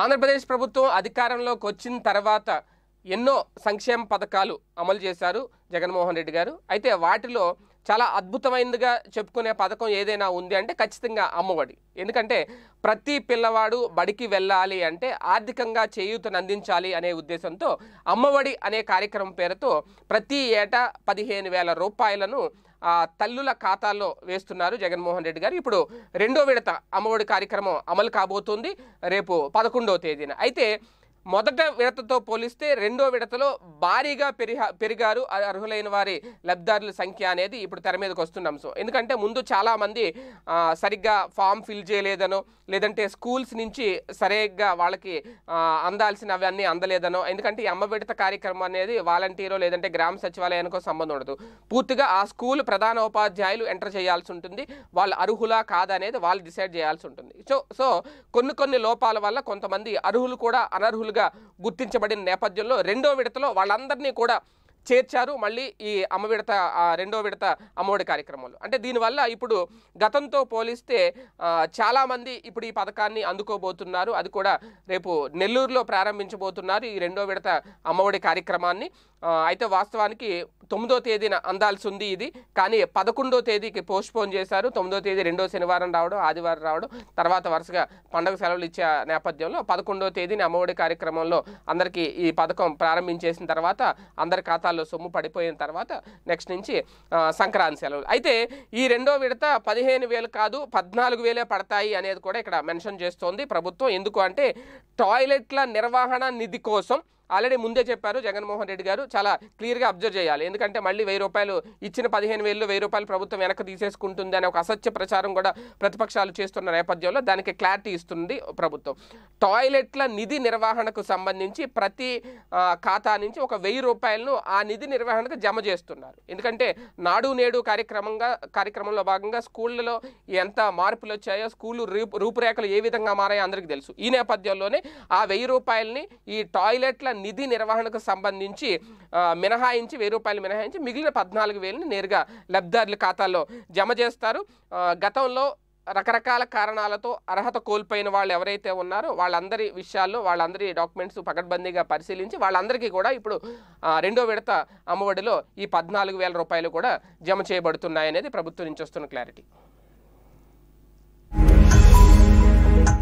ఆంధ్రప్రదేశ్ ప్రభుత్వం అధికారంలోకి వచ్చిన తర్వాత ఎన్నో సంక్షేమ పథకాలు అమలు చేశారు జగన్మోహన్ రెడ్డి గారు అయితే వాటిలో చాలా అద్భుతమైనదిగా చెప్పుకునే పథకం ఏదైనా ఉంది అంటే ఖచ్చితంగా అమ్మఒడి ఎందుకంటే ప్రతి పిల్లవాడు బడికి వెళ్ళాలి అంటే ఆర్థికంగా చేయూతను అందించాలి అనే ఉద్దేశంతో అమ్మఒడి అనే కార్యక్రమం పేరుతో ప్రతి ఏటా పదిహేను వేల రూపాయలను తల్లుల ఖాతాల్లో వేస్తున్నారు జగన్మోహన్ రెడ్డి గారు ఇప్పుడు రెండో విడత అమ్మఒడి కార్యక్రమం అమలు కాబోతుంది రేపు పదకొండవ తేదీన అయితే మొదట విడతతో పోలిస్తే రెండో విడతలో భారీగా పెరిగా పెరిగారు అర్హులైన వారి లబ్ధారుల సంఖ్య అనేది ఇప్పుడు తెర మీదకి వస్తున్నాం సో ఎందుకంటే ముందు చాలామంది సరిగ్గా ఫామ్ ఫిల్ చేయలేదనో లేదంటే స్కూల్స్ నుంచి సరిగ్గా వాళ్ళకి అందాల్సిన అవన్నీ అందలేదనో ఎందుకంటే ఈ అమ్మ విడత కార్యక్రమం అనేది వాలంటీరో లేదంటే గ్రామ సచివాలయానికో సంబంధం ఉండదు పూర్తిగా ఆ స్కూల్ ప్రధాన ఉపాధ్యాయులు ఎంటర్ చేయాల్సి ఉంటుంది వాళ్ళు అర్హులా కాదనేది వాళ్ళు డిసైడ్ చేయాల్సి ఉంటుంది సో సో కొన్ని కొన్ని లోపాల వల్ల కొంతమంది అర్హులు కూడా అనర్హులు గుర్తించబడిన నేపథ్యంలో రెండో విడతలో వాళ్ళందరినీ కూడా చేర్చారు మళ్ళీ ఈ అమ్మ విడత రెండో విడత అమ్మఒడి కార్యక్రమంలో అంటే దీనివల్ల ఇప్పుడు గతంతో పోలిస్తే చాలామంది ఇప్పుడు ఈ పథకాన్ని అందుకోబోతున్నారు అది కూడా రేపు నెల్లూరులో ప్రారంభించబోతున్నారు ఈ రెండో విడత అమ్మఒడి కార్యక్రమాన్ని అయితే వాస్తవానికి తొమ్మిదో తేదీన అందాల్సి ఉంది ఇది కానీ పదకొండో తేదీకి పోస్ట్పోన్ చేశారు తొమ్మిదో తేదీ రెండో శనివారం రావడం ఆదివారం రావడం తర్వాత వరుసగా పండగ సెలవులు ఇచ్చే నేపథ్యంలో పదకొండో తేదీని అమ్మఒడి కార్యక్రమంలో అందరికీ ఈ పథకం ప్రారంభించేసిన తర్వాత అందరి ఖాతాలో ఖాతాల్లో సొమ్ము పడిపోయిన తర్వాత నెక్స్ట్ నుంచి సంక్రాంతి సెలవులు అయితే ఈ రెండో విడత పదిహేను వేలు కాదు పద్నాలుగు వేలే పడతాయి అనేది కూడా ఇక్కడ మెన్షన్ చేస్తోంది ప్రభుత్వం ఎందుకు అంటే టాయిలెట్ల నిర్వహణ నిధి కోసం ఆల్రెడీ ముందే చెప్పారు జగన్మోహన్ రెడ్డి గారు చాలా క్లియర్గా అబ్జర్వ్ చేయాలి ఎందుకంటే మళ్ళీ వెయ్యి రూపాయలు ఇచ్చిన పదిహేను వేలు వెయ్యి రూపాయలు ప్రభుత్వం వెనక్కి తీసేసుకుంటుంది అనే ఒక అసత్య ప్రచారం కూడా ప్రతిపక్షాలు చేస్తున్న నేపథ్యంలో దానికి క్లారిటీ ఇస్తుంది ప్రభుత్వం టాయిలెట్ల నిధి నిర్వహణకు సంబంధించి ప్రతి ఖాతా నుంచి ఒక వెయ్యి రూపాయలను ఆ నిధి నిర్వహణకు జమ చేస్తున్నారు ఎందుకంటే నాడు నేడు కార్యక్రమంగా కార్యక్రమంలో భాగంగా స్కూళ్ళలో ఎంత మార్పులు వచ్చాయో స్కూళ్ళు రూపురేఖలు ఏ విధంగా మారాయో అందరికీ తెలుసు ఈ నేపథ్యంలోనే ఆ వెయ్యి రూపాయలని ఈ టాయిలెట్ల నిధి నిర్వహణకు సంబంధించి మినహాయించి వెయ్యి రూపాయలు మినహాయించి మిగిలిన పద్నాలుగు వేలని నేరుగా లబ్ధిదారుల ఖాతాల్లో జమ చేస్తారు గతంలో రకరకాల కారణాలతో అర్హత కోల్పోయిన వాళ్ళు ఎవరైతే ఉన్నారో వాళ్ళందరి విషయాల్లో వాళ్ళందరి డాక్యుమెంట్స్ పకడ్బందీగా పరిశీలించి వాళ్ళందరికీ కూడా ఇప్పుడు రెండో విడత అమ్మఒడిలో ఈ పద్నాలుగు వేల రూపాయలు కూడా జమ చేయబడుతున్నాయనేది ప్రభుత్వం నుంచి వస్తున్న క్లారిటీ